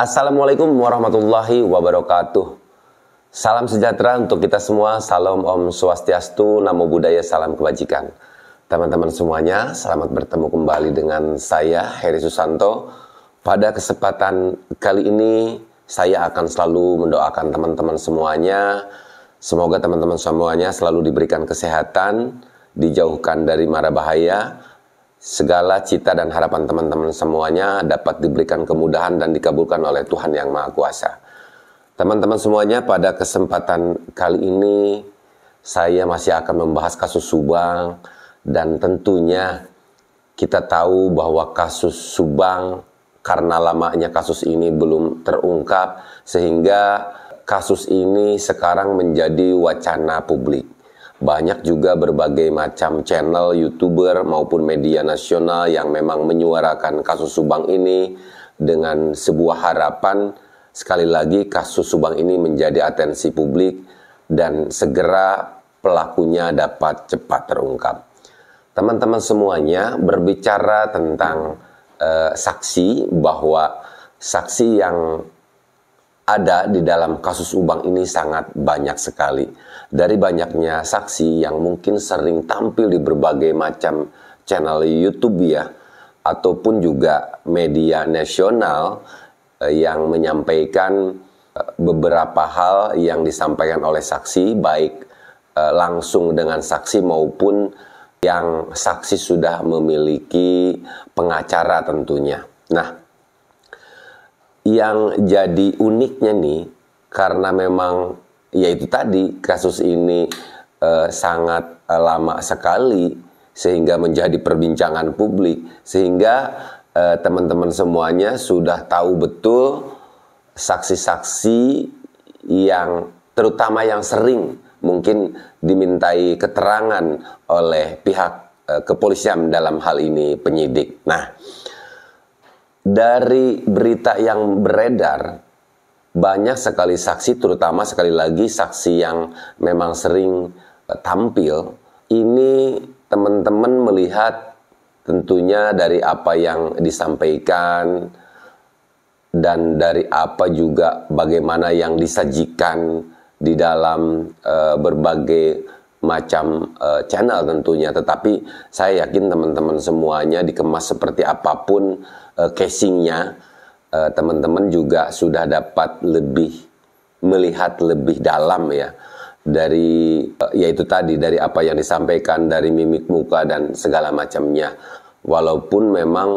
Assalamualaikum warahmatullahi wabarakatuh. Salam sejahtera untuk kita semua. Salam Om Swastiastu, Namo Buddhaya, salam kebajikan. Teman-teman semuanya, selamat bertemu kembali dengan saya Heri Susanto. Pada kesempatan kali ini saya akan selalu mendoakan teman-teman semuanya. Semoga teman-teman semuanya selalu diberikan kesehatan, dijauhkan dari mara bahaya, Segala cita dan harapan teman-teman semuanya dapat diberikan kemudahan dan dikabulkan oleh Tuhan Yang Maha Kuasa. Teman-teman semuanya, pada kesempatan kali ini saya masih akan membahas kasus Subang dan tentunya kita tahu bahwa kasus Subang karena lamanya kasus ini belum terungkap sehingga kasus ini sekarang menjadi wacana publik. Banyak juga berbagai macam channel, youtuber maupun media nasional yang memang menyuarakan kasus Subang ini dengan sebuah harapan sekali lagi kasus Subang ini menjadi atensi publik dan segera pelakunya dapat cepat terungkap. Teman-teman semuanya berbicara tentang eh, saksi bahwa saksi yang ada di dalam kasus Ubang ini sangat banyak sekali. Dari banyaknya saksi yang mungkin sering tampil di berbagai macam channel YouTube ya, ataupun juga media nasional eh, yang menyampaikan eh, beberapa hal yang disampaikan oleh saksi, baik eh, langsung dengan saksi maupun yang saksi sudah memiliki pengacara tentunya. Nah, yang jadi uniknya nih karena memang yaitu tadi kasus ini eh, sangat eh, lama sekali sehingga menjadi perbincangan publik sehingga teman eh, teman-teman semuanya sudah tahu betul saksi-saksi yang terutama yang sering mungkin dimintai keterangan oleh pihak eh, kepolisian dalam hal ini penyidik. Nah, dari berita yang beredar banyak sekali saksi terutama sekali lagi saksi yang memang sering eh, tampil ini teman-teman melihat tentunya dari apa yang disampaikan dan dari apa juga bagaimana yang disajikan di dalam uh, berbagai macam uh, channel tentunya, tetapi saya yakin teman-teman semuanya dikemas seperti apapun uh, casingnya, uh, teman-teman juga sudah dapat lebih melihat lebih dalam ya dari uh, yaitu tadi dari apa yang disampaikan dari mimik muka dan segala macamnya, walaupun memang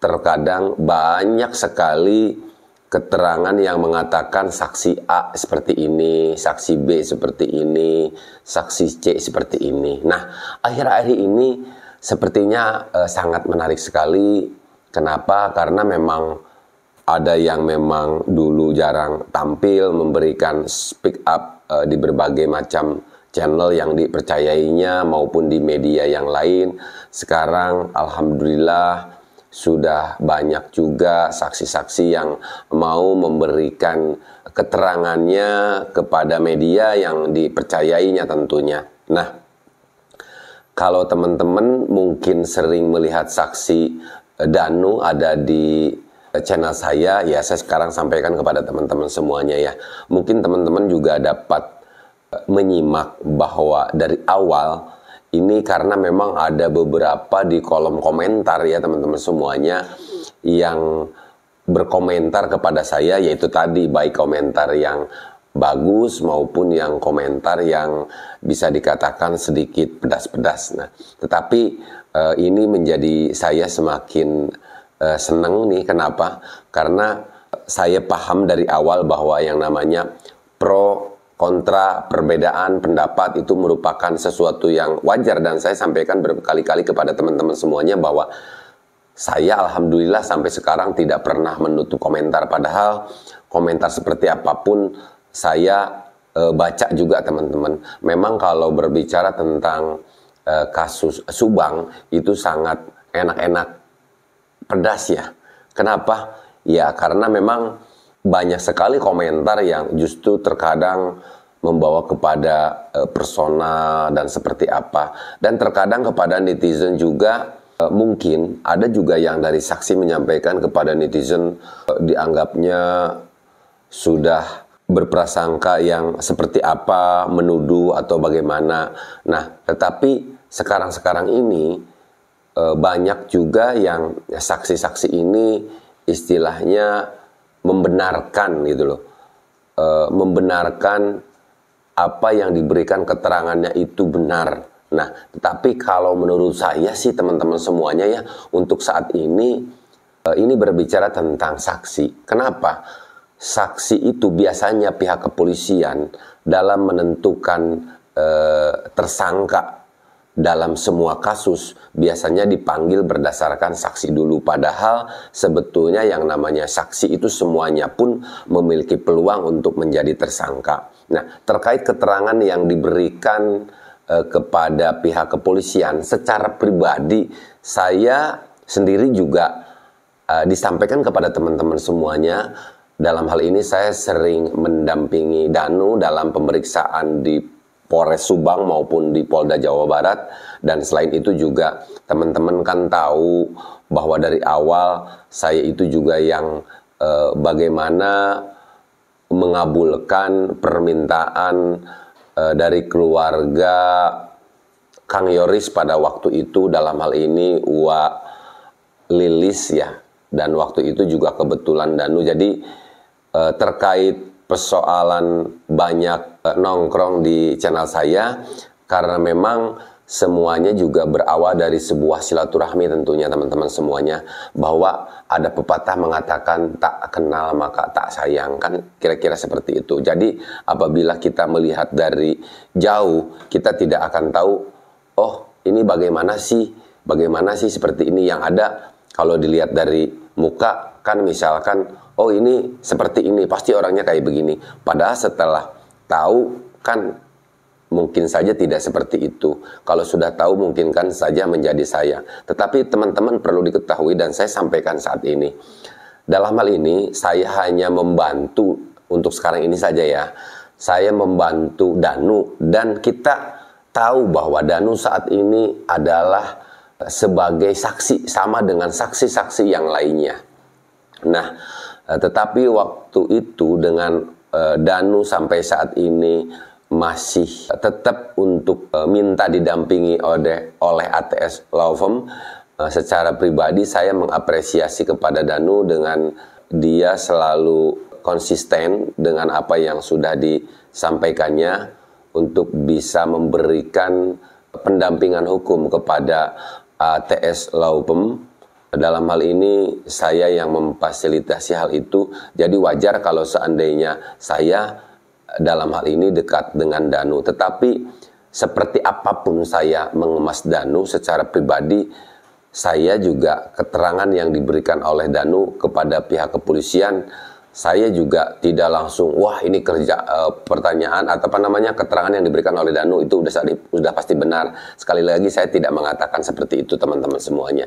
terkadang banyak sekali keterangan yang mengatakan saksi A seperti ini, saksi B seperti ini, saksi C seperti ini. Nah, akhir-akhir ini sepertinya eh, sangat menarik sekali. Kenapa? Karena memang ada yang memang dulu jarang tampil memberikan speak up eh, di berbagai macam channel yang dipercayainya maupun di media yang lain. Sekarang alhamdulillah sudah banyak juga saksi-saksi yang mau memberikan keterangannya kepada media yang dipercayainya tentunya. Nah, kalau teman-teman mungkin sering melihat saksi eh, Danu ada di eh, channel saya, ya saya sekarang sampaikan kepada teman-teman semuanya ya. Mungkin teman-teman juga dapat eh, menyimak bahwa dari awal ini karena memang ada beberapa di kolom komentar ya teman-teman semuanya yang berkomentar kepada saya yaitu tadi baik komentar yang bagus maupun yang komentar yang bisa dikatakan sedikit pedas-pedas. Nah, tetapi eh, ini menjadi saya semakin eh, senang nih kenapa? Karena saya paham dari awal bahwa yang namanya pro kontra perbedaan pendapat itu merupakan sesuatu yang wajar dan saya sampaikan berkali-kali kepada teman-teman semuanya bahwa saya alhamdulillah sampai sekarang tidak pernah menutup komentar padahal komentar seperti apapun saya e, baca juga teman-teman. Memang kalau berbicara tentang e, kasus Subang itu sangat enak-enak pedas ya. Kenapa? Ya karena memang banyak sekali komentar yang justru terkadang membawa kepada uh, persona dan seperti apa dan terkadang kepada netizen juga uh, mungkin ada juga yang dari saksi menyampaikan kepada netizen uh, dianggapnya sudah berprasangka yang seperti apa menuduh atau bagaimana nah tetapi sekarang-sekarang ini uh, banyak juga yang saksi-saksi ini istilahnya membenarkan gitu loh e, membenarkan apa yang diberikan keterangannya itu benar nah tetapi kalau menurut saya sih teman-teman semuanya ya untuk saat ini e, ini berbicara tentang saksi kenapa saksi itu biasanya pihak kepolisian dalam menentukan e, tersangka dalam semua kasus biasanya dipanggil berdasarkan saksi dulu padahal sebetulnya yang namanya saksi itu semuanya pun memiliki peluang untuk menjadi tersangka. Nah, terkait keterangan yang diberikan eh, kepada pihak kepolisian secara pribadi saya sendiri juga eh, disampaikan kepada teman-teman semuanya dalam hal ini saya sering mendampingi Danu dalam pemeriksaan di Polres Subang maupun di Polda Jawa Barat dan selain itu juga teman-teman kan tahu bahwa dari awal saya itu juga yang eh, bagaimana mengabulkan permintaan eh, dari keluarga Kang Yoris pada waktu itu dalam hal ini Ua Lilis ya dan waktu itu juga kebetulan Danu jadi eh, terkait persoalan banyak eh, nongkrong di channel saya karena memang semuanya juga berawal dari sebuah silaturahmi tentunya teman-teman semuanya bahwa ada pepatah mengatakan tak kenal maka tak sayang kan kira-kira seperti itu. Jadi apabila kita melihat dari jauh kita tidak akan tahu oh ini bagaimana sih bagaimana sih seperti ini yang ada kalau dilihat dari muka kan misalkan oh ini seperti ini, pasti orangnya kayak begini. Padahal setelah tahu kan mungkin saja tidak seperti itu. Kalau sudah tahu mungkin kan saja menjadi saya. Tetapi teman-teman perlu diketahui dan saya sampaikan saat ini. Dalam hal ini saya hanya membantu untuk sekarang ini saja ya. Saya membantu Danu dan kita tahu bahwa Danu saat ini adalah sebagai saksi sama dengan saksi-saksi yang lainnya. Nah, Eh, tetapi waktu itu dengan eh, Danu sampai saat ini masih tetap untuk eh, minta didampingi oleh oleh ATS Law Firm secara pribadi saya mengapresiasi kepada Danu dengan dia selalu konsisten dengan apa yang sudah disampaikannya untuk bisa memberikan pendampingan hukum kepada ATS Laupem dalam hal ini saya yang memfasilitasi hal itu. Jadi wajar kalau seandainya saya eh, dalam hal ini dekat dengan Danu, tetapi seperti apapun saya mengemas Danu secara pribadi, saya juga keterangan yang diberikan oleh Danu kepada pihak kepolisian, saya juga tidak langsung wah ini kerja e, pertanyaan atau apa namanya keterangan yang diberikan oleh Danu itu sudah sudah pasti benar. Sekali lagi saya tidak mengatakan seperti itu teman-teman semuanya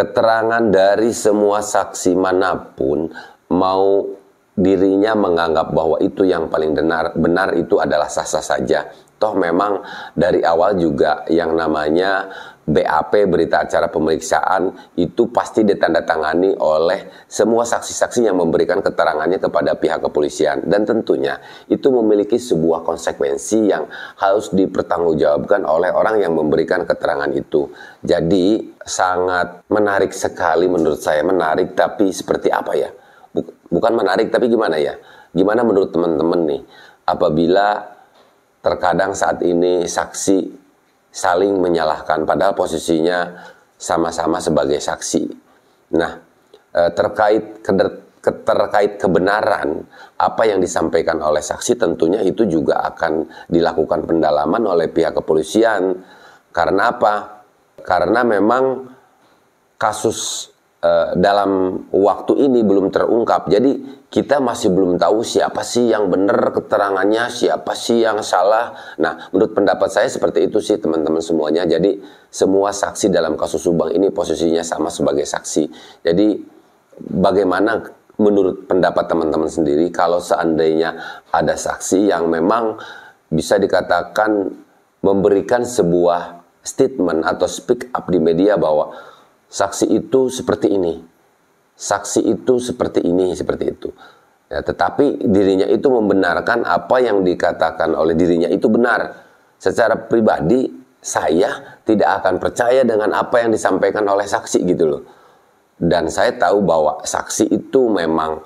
keterangan dari semua saksi manapun mau dirinya menganggap bahwa itu yang paling benar benar itu adalah sah-sah saja. Toh memang dari awal juga yang namanya BAP berita acara pemeriksaan itu pasti ditandatangani oleh semua saksi-saksi yang memberikan keterangannya kepada pihak kepolisian dan tentunya itu memiliki sebuah konsekuensi yang harus dipertanggungjawabkan oleh orang yang memberikan keterangan itu. Jadi sangat menarik sekali menurut saya, menarik tapi seperti apa ya? Bukan menarik tapi gimana ya? Gimana menurut teman-teman nih apabila terkadang saat ini saksi saling menyalahkan padahal posisinya sama-sama sebagai saksi. Nah, eh, terkait keterkait kebenaran apa yang disampaikan oleh saksi tentunya itu juga akan dilakukan pendalaman oleh pihak kepolisian. Karena apa? Karena memang kasus eh, dalam waktu ini belum terungkap. Jadi kita masih belum tahu siapa sih yang benar keterangannya, siapa sih yang salah. Nah, menurut pendapat saya seperti itu sih teman-teman semuanya. Jadi semua saksi dalam kasus Subang ini posisinya sama sebagai saksi. Jadi bagaimana menurut pendapat teman-teman sendiri kalau seandainya ada saksi yang memang bisa dikatakan memberikan sebuah statement atau speak up di media bahwa saksi itu seperti ini, saksi itu seperti ini, seperti itu. Ya, tetapi dirinya itu membenarkan apa yang dikatakan oleh dirinya itu benar. Secara pribadi, saya tidak akan percaya dengan apa yang disampaikan oleh saksi gitu loh. Dan saya tahu bahwa saksi itu memang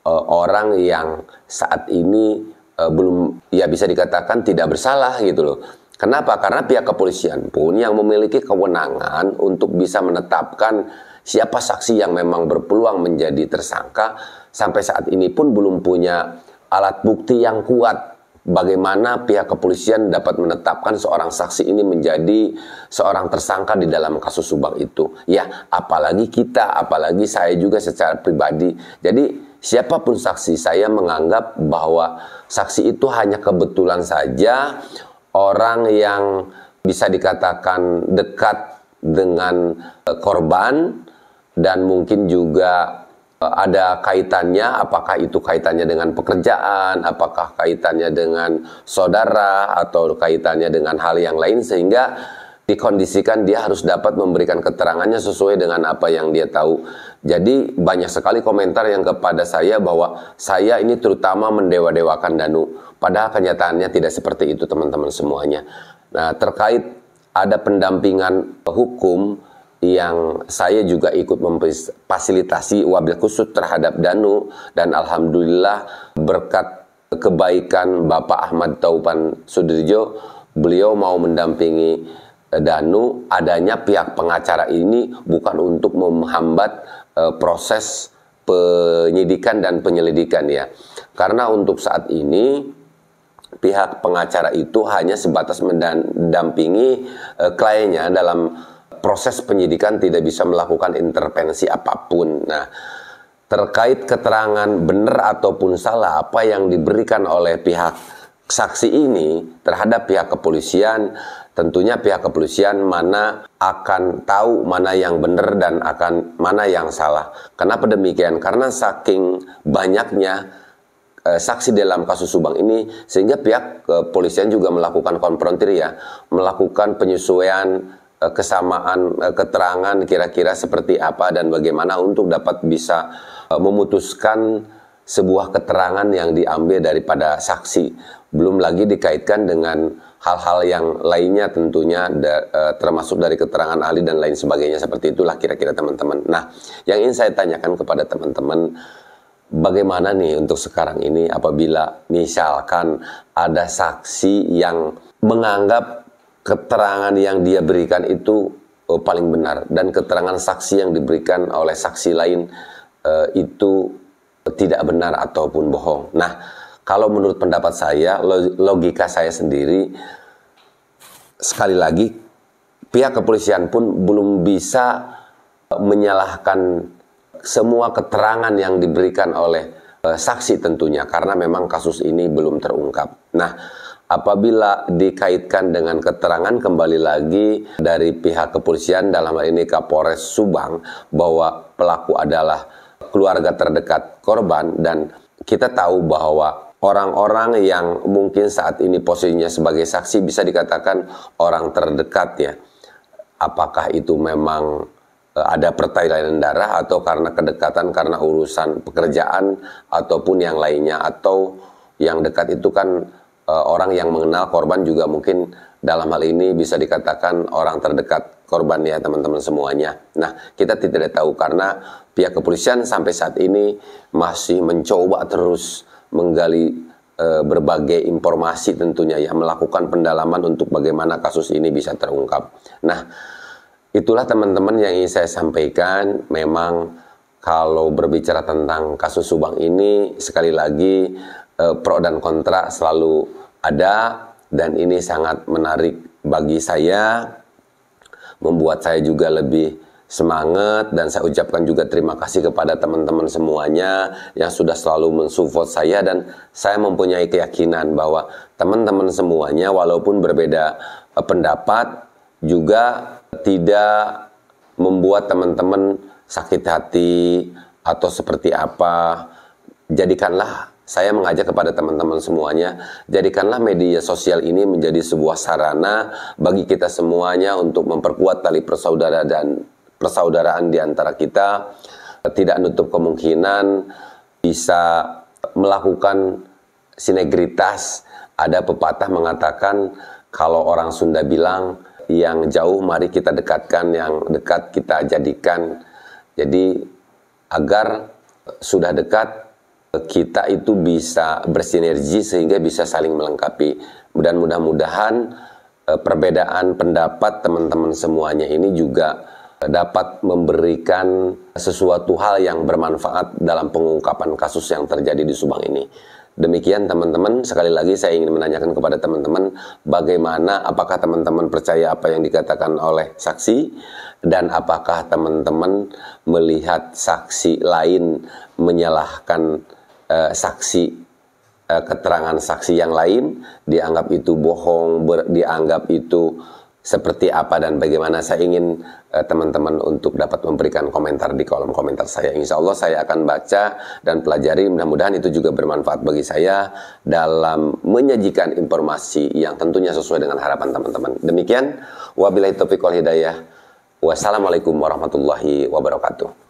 e, orang yang saat ini e, belum ya bisa dikatakan tidak bersalah gitu loh Kenapa? Karena pihak kepolisian pun yang memiliki kewenangan untuk bisa menetapkan siapa saksi yang memang berpeluang menjadi tersangka sampai saat ini pun belum punya alat bukti yang kuat bagaimana pihak kepolisian dapat menetapkan seorang saksi ini menjadi seorang tersangka di dalam kasus Subang itu. Ya, apalagi kita, apalagi saya juga secara pribadi. Jadi siapapun saksi saya menganggap bahwa saksi itu hanya kebetulan saja orang yang bisa dikatakan dekat dengan eh, korban dan mungkin juga eh, ada kaitannya apakah itu kaitannya dengan pekerjaan apakah kaitannya dengan saudara atau kaitannya dengan hal yang lain sehingga dikondisikan dia harus dapat memberikan keterangannya sesuai dengan apa yang dia tahu. Jadi banyak sekali komentar yang kepada saya bahwa saya ini terutama mendewa-dewakan Danu Padahal kenyataannya tidak seperti itu teman-teman semuanya. Nah, terkait ada pendampingan hukum yang saya juga ikut memfasilitasi wabil khusus terhadap Danu dan alhamdulillah berkat kebaikan Bapak Ahmad Taupan Sudirjo beliau mau mendampingi Danu adanya pihak pengacara ini bukan untuk menghambat e, proses penyidikan dan penyelidikan ya. Karena untuk saat ini pihak pengacara itu hanya sebatas mendampingi e, kliennya dalam proses penyidikan tidak bisa melakukan intervensi apapun. Nah, terkait keterangan benar ataupun salah apa yang diberikan oleh pihak saksi ini terhadap pihak kepolisian, tentunya pihak kepolisian mana akan tahu mana yang benar dan akan mana yang salah. Kenapa demikian? Karena saking banyaknya Eh, saksi dalam kasus Subang ini sehingga pihak kepolisian eh, juga melakukan konfrontir ya, melakukan penyesuaian eh, kesamaan keterangan kira-kira seperti apa dan bagaimana untuk dapat bisa memutuskan sebuah keterangan yang diambil daripada saksi belum lagi dikaitkan dengan hal-hal yang lainnya tentunya termasuk dari keterangan ahli dan lain sebagainya seperti itulah kira-kira teman-teman. Nah, yang ingin saya tanyakan kepada teman-teman bagaimana nih untuk sekarang ini apabila misalkan ada saksi yang menganggap keterangan yang dia berikan itu uh, paling benar dan keterangan saksi yang diberikan oleh saksi lain uh, itu tidak benar ataupun bohong. Nah, kalau menurut pendapat saya, logika saya sendiri sekali lagi pihak kepolisian pun belum bisa eh, menyalahkan semua keterangan yang diberikan oleh e, saksi tentunya karena memang kasus ini belum terungkap. Nah, apabila dikaitkan dengan keterangan kembali lagi dari pihak kepolisian dalam hal ini Kapolres Subang bahwa pelaku adalah keluarga terdekat korban dan kita tahu bahwa orang-orang yang mungkin saat ini posisinya sebagai saksi bisa dikatakan orang terdekat ya. Apakah itu memang Eh, ada pertalian darah atau karena kedekatan karena urusan pekerjaan ataupun yang lainnya atau yang dekat itu kan eh, orang yang mengenal korban juga mungkin dalam hal ini bisa dikatakan orang terdekat korban ya teman-teman semuanya. Nah, kita tidak tahu karena pihak kepolisian sampai saat ini masih mencoba terus menggali eh, berbagai informasi tentunya ya melakukan pendalaman untuk bagaimana kasus ini bisa terungkap. Nah, itulah teman-teman yang ingin saya sampaikan. Memang kalau berbicara tentang kasus Subang ini, sekali lagi eh, pro dan kontra selalu ada dan ini sangat menarik bagi saya, membuat saya juga lebih semangat dan saya ucapkan juga terima kasih kepada teman-teman semuanya yang sudah selalu mensupport saya dan saya mempunyai keyakinan bahwa teman-teman semuanya walaupun berbeda eh, pendapat juga tidak membuat teman-teman sakit hati atau seperti apa. Jadikanlah saya mengajak kepada teman-teman semuanya, jadikanlah media sosial ini menjadi sebuah sarana bagi kita semuanya untuk memperkuat tali persaudaraan dan persaudaraan di antara kita. Tidak nutup kemungkinan bisa melakukan sinergitas. Ada pepatah mengatakan kalau orang Sunda bilang yang jauh mari kita dekatkan, yang dekat kita jadikan. Jadi agar sudah dekat kita itu bisa bersinergi sehingga bisa saling melengkapi dan mudah-mudahan eh, perbedaan pendapat teman-teman semuanya ini juga dapat memberikan sesuatu hal yang bermanfaat dalam pengungkapan kasus yang terjadi di Subang ini. Demikian teman-teman, sekali lagi saya ingin menanyakan kepada teman-teman bagaimana apakah teman-teman percaya apa yang dikatakan oleh saksi dan apakah teman-teman melihat saksi lain menyalahkan eh, saksi eh, keterangan saksi yang lain dianggap itu bohong, ber, dianggap itu seperti apa dan bagaimana saya ingin eh, teman-teman uh, untuk dapat memberikan komentar di kolom komentar saya. Insya Allah saya akan baca dan pelajari. Mudah-mudahan itu juga bermanfaat bagi saya dalam menyajikan informasi yang tentunya sesuai dengan harapan teman-teman. Demikian, wabillahi taufiq wal hidayah. Wassalamualaikum warahmatullahi wabarakatuh.